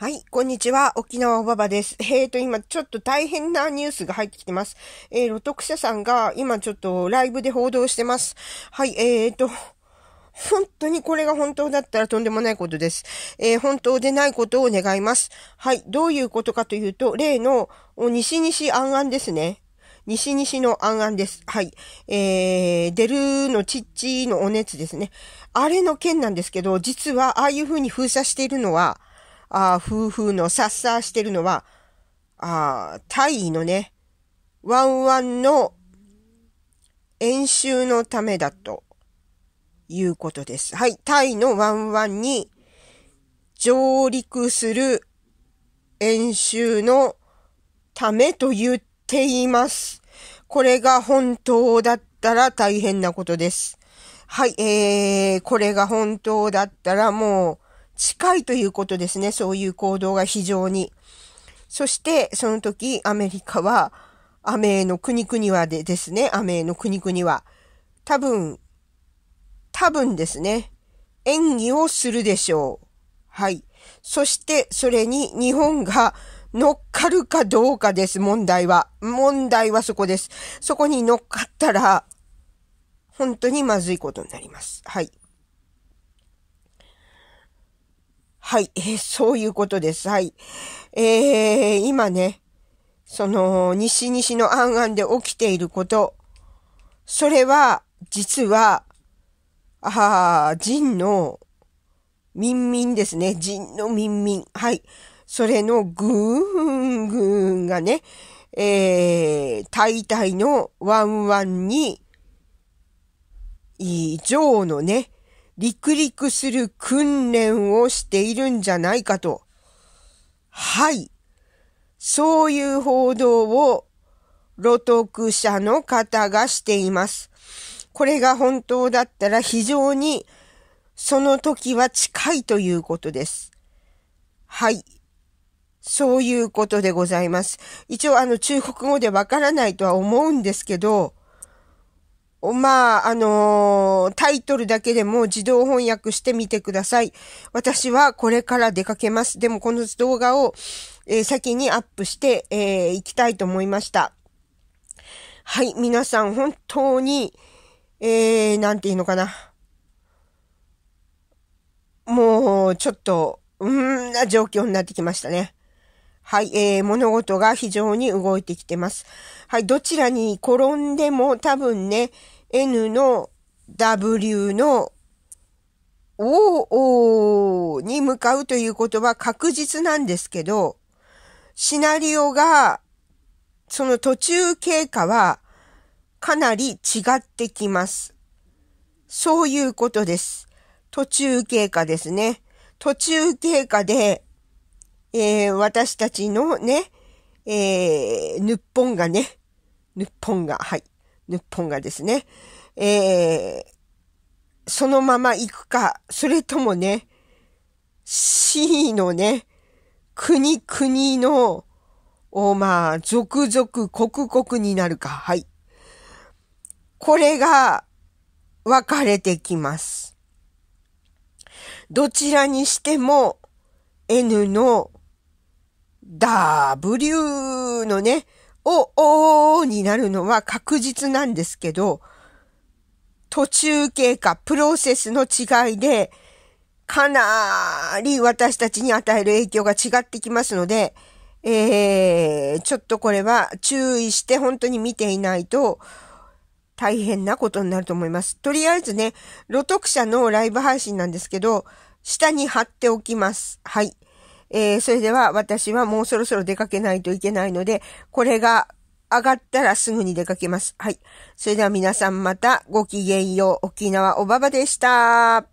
はい、こんにちは。沖縄おばばです。えーと、今ちょっと大変なニュースが入ってきてます。えー、ロトク社さんが今ちょっとライブで報道してます。はい、えーと、本当にこれが本当だったらとんでもないことです。えー、本当でないことを願います。はい、どういうことかというと、例の西西安安ですね。西西の暗暗です。はい。えー、出るのちっちのお熱ですね。あれの件なんですけど、実はああいう風に封鎖しているのは、あ夫婦のさっさしてるのは、あタイのね、ワンワンの演習のためだということです。はい。タイのワンワンに上陸する演習のためと言っています。これが本当だったら大変なことです。はい。えー、これが本当だったらもう近いということですね。そういう行動が非常に。そして、その時、アメリカは、アメの国々はでですね、アメの国々は、多分、多分ですね、演技をするでしょう。はい。そして、それに日本が乗っかるかどうかです、問題は。問題はそこです。そこに乗っかったら、本当にまずいことになります。はい。はい、えー、そういうことです。はい。えー、今ね、その、西西の暗暗で起きていること、それは、実は、ああ、人の、民民ですね。人の民民。はい。それのぐーんぐーんがね、えー、大体のワンワンに、いい、象のね、陸陸する訓練をしているんじゃないかと。はい。そういう報道を、露徳者の方がしています。これが本当だったら非常にその時は近いということです。はい。そういうことでございます。一応あの中国語でわからないとは思うんですけど、まあ、あのー、タイトルだけでも自動翻訳してみてください。私はこれから出かけます。でもこの動画を、えー、先にアップして、えー、いきたいと思いました。はい、皆さん本当に、えー、なんていうのかな。もう、ちょっと、うんな状況になってきましたね。はい、えー、物事が非常に動いてきてます。はい、どちらに転んでも多分ね、N の W の OO に向かうということは確実なんですけど、シナリオが、その途中経過はかなり違ってきます。そういうことです。途中経過ですね。途中経過でえー、私たちのね、えー、ヌッがね、ぬっぽんが、はい、ぬっぽんがですね、えー、そのまま行くか、それともね、C のね、国国の、おまあ、続々国国になるか、はい。これが、分かれてきます。どちらにしても、N の W のね、お、おーになるのは確実なんですけど、途中経過、プロセスの違いで、かなり私たちに与える影響が違ってきますので、えー、ちょっとこれは注意して本当に見ていないと大変なことになると思います。とりあえずね、露徳者のライブ配信なんですけど、下に貼っておきます。はい。えー、それでは私はもうそろそろ出かけないといけないので、これが上がったらすぐに出かけます。はい。それでは皆さんまたごきげんよう。沖縄おばばでした。